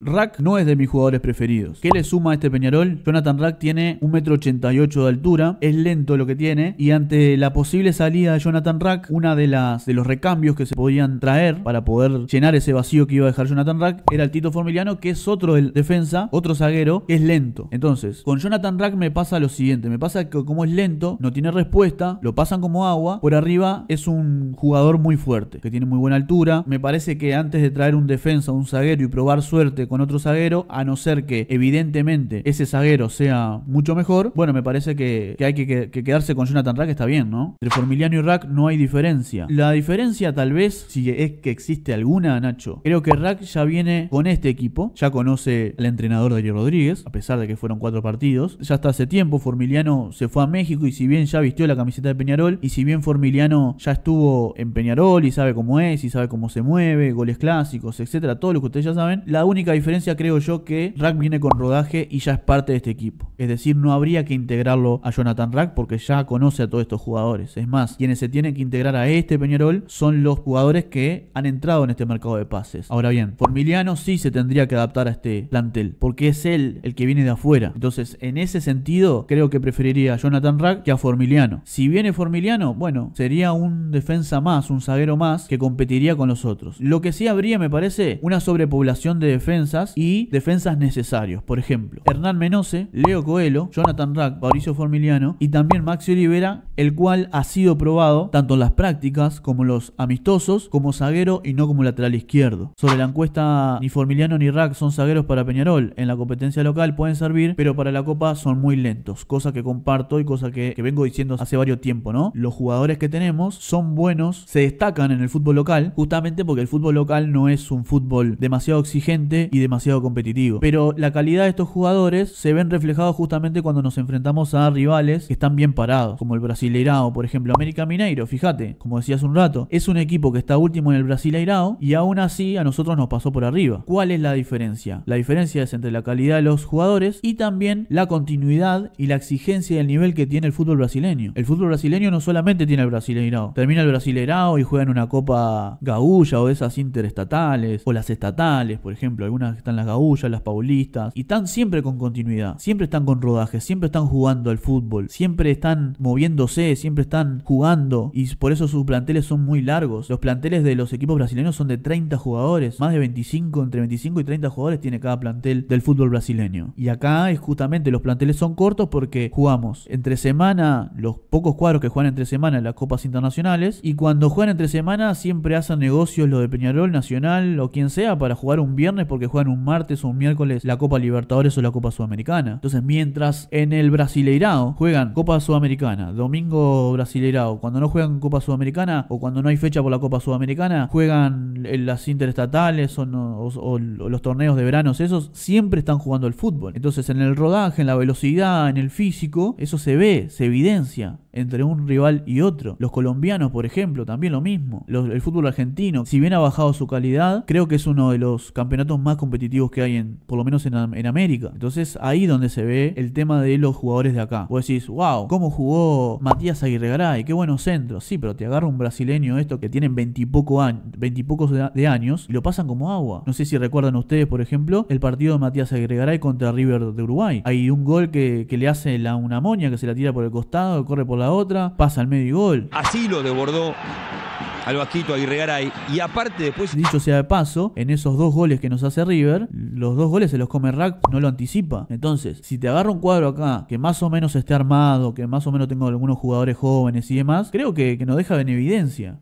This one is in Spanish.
Rack no es de mis jugadores preferidos. ¿Qué le suma a este Peñarol? Jonathan Rack tiene 1,88m de altura, es lento lo que tiene y ante la posible salida de Jonathan Rack, una de las de los recambios que se podían traer para poder llenar ese vacío que iba a dejar Jonathan Rack era el Tito Formiliano, que es otro defensa, otro zaguero, es lento. Entonces, con Jonathan Rack me pasa lo siguiente, me pasa que como es lento, no tiene respuesta, lo pasan como agua, por arriba es un jugador muy fuerte, que tiene muy buena altura, me parece que antes de traer un defensa, un zaguero y probar suerte con otro zaguero, a no ser que evidentemente ese zaguero sea mucho mejor, bueno, me parece que, hay que, quedarse con Jonathan Rack, está bien, ¿no? Entre Formiliano y Rack no hay diferencia. La diferencia tal vez, si es que existe alguna, Nacho, creo que Rack ya viene con este equipo, ya conoce al entrenador de Rodríguez, a pesar de que fueron cuatro partidos, ya está hace tiempo, Formiliano se fue a México y si bien ya vistió la camiseta de Peñarol, y si bien Formiliano ya estuvo en Peñarol y sabe cómo es y sabe cómo se mueve, goles clásicos, etcétera, todo lo que ustedes ya saben, la única diferencia creo yo que Rack viene con rodaje y ya es parte de este equipo. Es decir, no habría que integrarlo a Jonathan Rack porque ya conoce a todos estos jugadores. Es más, quienes se tienen que integrar a este Peñarol son los jugadores que han entrado en este mercado de pases. Ahora bien, Formiliano sí se tendría que adaptar a este plantel porque es él el que viene de afuera. Entonces, en ese sentido, creo que preferiría a Jonathan Rack que a Formiliano. Si viene Formiliano, bueno, sería un defensa más, un zaguero más que competiría con los otros. Lo que sí habría, me parece, una sobrepoblación de defensa y defensas necesarios. Por ejemplo, Hernán Menose, Leo Coelho, Jonathan Rack, Mauricio Formiliano y también Maxi Olivera, el cual ha sido probado tanto en las prácticas como los amistosos como zaguero y no como lateral izquierdo. Sobre la encuesta, ni Formiliano ni Rack son zagueros para Peñarol. En la competencia local pueden servir, pero para la Copa son muy lentos, cosa que comparto y cosa que, que vengo diciendo hace varios tiempo, ¿no? Los jugadores que tenemos son buenos, se destacan en el fútbol local, justamente porque el fútbol local no es un fútbol demasiado exigente y demasiado competitivo. Pero la calidad de estos jugadores se ven reflejados justamente cuando nos enfrentamos a rivales que están bien parados, como el Brasileirao, por ejemplo, América Mineiro, fíjate, como decía hace un rato, es un equipo que está último en el Brasileirao y aún así a nosotros nos pasó por arriba. ¿Cuál es la diferencia? La diferencia es entre la calidad de los jugadores y también la continuidad y la exigencia del nivel que tiene el fútbol brasileño. El fútbol brasileño no solamente tiene el Brasileirao, termina el Brasileirao y juega en una copa Gaúcha o esas interestatales o las estatales, por ejemplo, algunas que están las Gaullas, las Paulistas, y están siempre con continuidad, siempre están con rodaje, siempre están jugando al fútbol, siempre están moviéndose, siempre están jugando, y por eso sus planteles son muy largos. Los planteles de los equipos brasileños son de 30 jugadores, más de 25, entre 25 y 30 jugadores tiene cada plantel del fútbol brasileño. Y acá es justamente los planteles son cortos porque jugamos entre semana, los pocos cuadros que juegan entre semana en las copas internacionales, y cuando juegan entre semana siempre hacen negocios los de Peñarol Nacional o quien sea para jugar un viernes porque juegan un martes o un miércoles la Copa Libertadores o la Copa Sudamericana. Entonces, mientras en el Brasileirao juegan Copa Sudamericana, domingo Brasileirao, cuando no juegan Copa Sudamericana o cuando no hay fecha por la Copa Sudamericana, juegan las interestatales o, los torneos de verano, esos siempre están jugando el fútbol. Entonces, en el rodaje, en la velocidad, en el físico, eso se ve, se evidencia entre un rival y otro. Los colombianos, por ejemplo, también lo mismo. el fútbol argentino, si bien ha bajado su calidad, creo que es uno de los campeonatos más competitivos que hay, en, por lo menos en, en América. Entonces ahí donde se ve el tema de los jugadores de acá. Vos decís, wow, ¿cómo jugó Matías Aguirre Garay? Qué buenos centros. Sí, pero te agarra un brasileño esto que tienen veintipoco años, veintipocos de, años y lo pasan como agua. No sé si recuerdan ustedes, por ejemplo, el partido de Matías Aguirre Garay contra River de Uruguay. Hay un gol que, le hace la, una moña que se la tira por el costado, corre por la otra, pasa al medio y gol. Así lo desbordó al Vasquito ahí. Y aparte después... Dicho sea de paso, en esos dos goles que nos hace River, los dos goles se los come Rack, no lo anticipa. Entonces, si te agarra un cuadro acá que más o menos esté armado, que más o menos tenga algunos jugadores jóvenes y demás, creo que, que nos deja en evidencia.